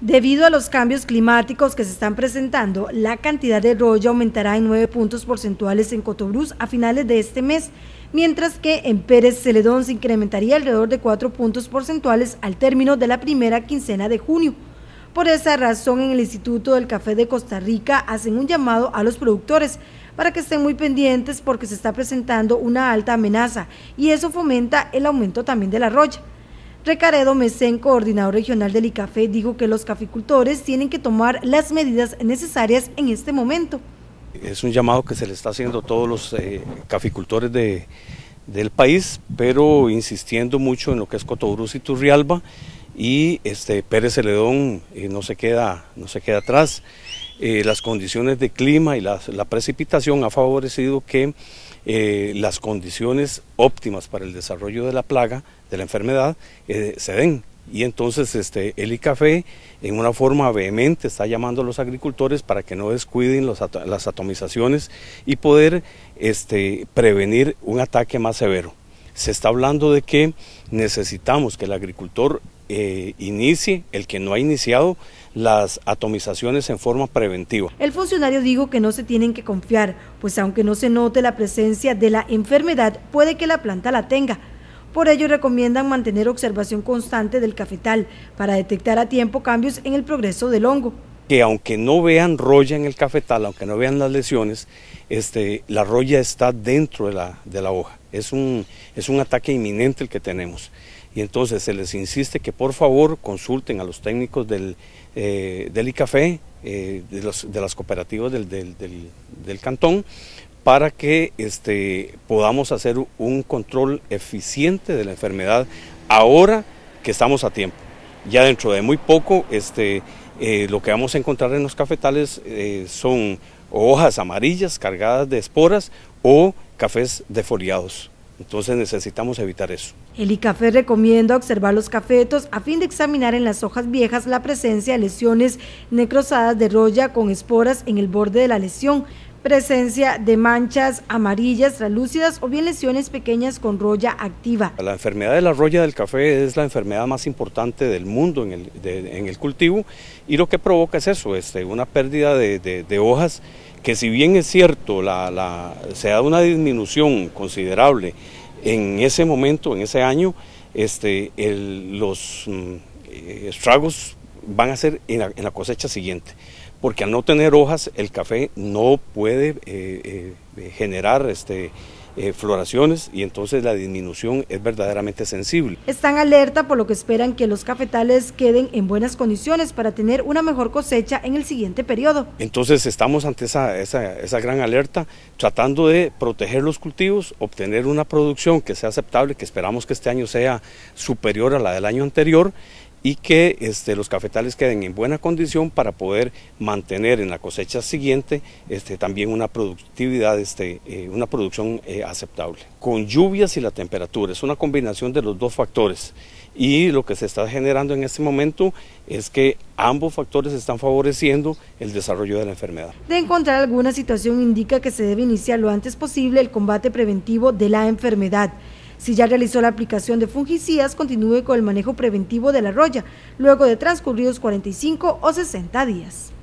Debido a los cambios climáticos que se están presentando, la cantidad de roya aumentará en nueve puntos porcentuales en Cotobruz a finales de este mes, mientras que en Pérez Celedón se incrementaría alrededor de cuatro puntos porcentuales al término de la primera quincena de junio. Por esa razón, en el Instituto del Café de Costa Rica hacen un llamado a los productores para que estén muy pendientes porque se está presentando una alta amenaza y eso fomenta el aumento también de la roya. Recaredo Mesén, coordinador regional del ICAFE, dijo que los caficultores tienen que tomar las medidas necesarias en este momento. Es un llamado que se le está haciendo a todos los eh, caficultores del país, pero insistiendo mucho en lo que es Cotobruz y Turrialba y este, Pérez Celedón eh, no, se queda, no se queda atrás. Eh, las condiciones de clima y la, la precipitación ha favorecido que eh, las condiciones óptimas para el desarrollo de la plaga, de la enfermedad, eh, se den. Y entonces este, el ICAFE en una forma vehemente está llamando a los agricultores para que no descuiden las atomizaciones y poder este, prevenir un ataque más severo se está hablando de que necesitamos que el agricultor eh, inicie, el que no ha iniciado, las atomizaciones en forma preventiva. El funcionario dijo que no se tienen que confiar, pues aunque no se note la presencia de la enfermedad, puede que la planta la tenga. Por ello recomiendan mantener observación constante del cafetal para detectar a tiempo cambios en el progreso del hongo que aunque no vean roya en el cafetal, aunque no vean las lesiones, este, la roya está dentro de la, de la hoja. Es un, es un ataque inminente el que tenemos. Y entonces se les insiste que por favor consulten a los técnicos del, eh, del ICAFE, eh, de, las cooperativas del, del, cantón, para que este, podamos hacer un control eficiente de la enfermedad ahora que estamos a tiempo. Ya dentro de muy poco, este, eh, lo que vamos a encontrar en los cafetales eh, son hojas amarillas cargadas de esporas o cafés defoliados. Entonces necesitamos evitar eso. El ICAFE recomienda observar los cafetos a fin de examinar en las hojas viejas la presencia de lesiones necrosadas de roya con esporas en el borde de la lesión, presencia de manchas amarillas translúcidas o bien lesiones pequeñas con roya activa. La enfermedad de la roya del café es la enfermedad más importante del mundo en el, cultivo y lo que provoca es eso, este, una pérdida de, hojas que si bien es cierto, la, la, se da una disminución considerable en ese momento, en ese año, este, los mm, eh, estragos van a ser en la, cosecha siguiente, porque al no tener hojas el café no puede eh, eh, generar este, eh, floraciones y entonces la disminución es verdaderamente sensible. Están alerta por lo que esperan que los cafetales queden en buenas condiciones para tener una mejor cosecha en el siguiente periodo. Entonces estamos ante esa gran alerta tratando de proteger los cultivos, obtener una producción que sea aceptable, que esperamos que este año sea superior a la del año anterior y que este, los cafetales queden en buena condición para poder mantener en la cosecha siguiente este, también una productividad, este, eh, una producción eh, aceptable. Con lluvias y la temperatura, es una combinación de los dos factores y lo que se está generando en este momento es que ambos factores están favoreciendo el desarrollo de la enfermedad. De encontrar alguna situación indica que se debe iniciar lo antes posible el combate preventivo de la enfermedad. Si ya realizó la aplicación de fungicidas, continúe con el manejo preventivo de la roya, luego de transcurridos 45 o 60 días.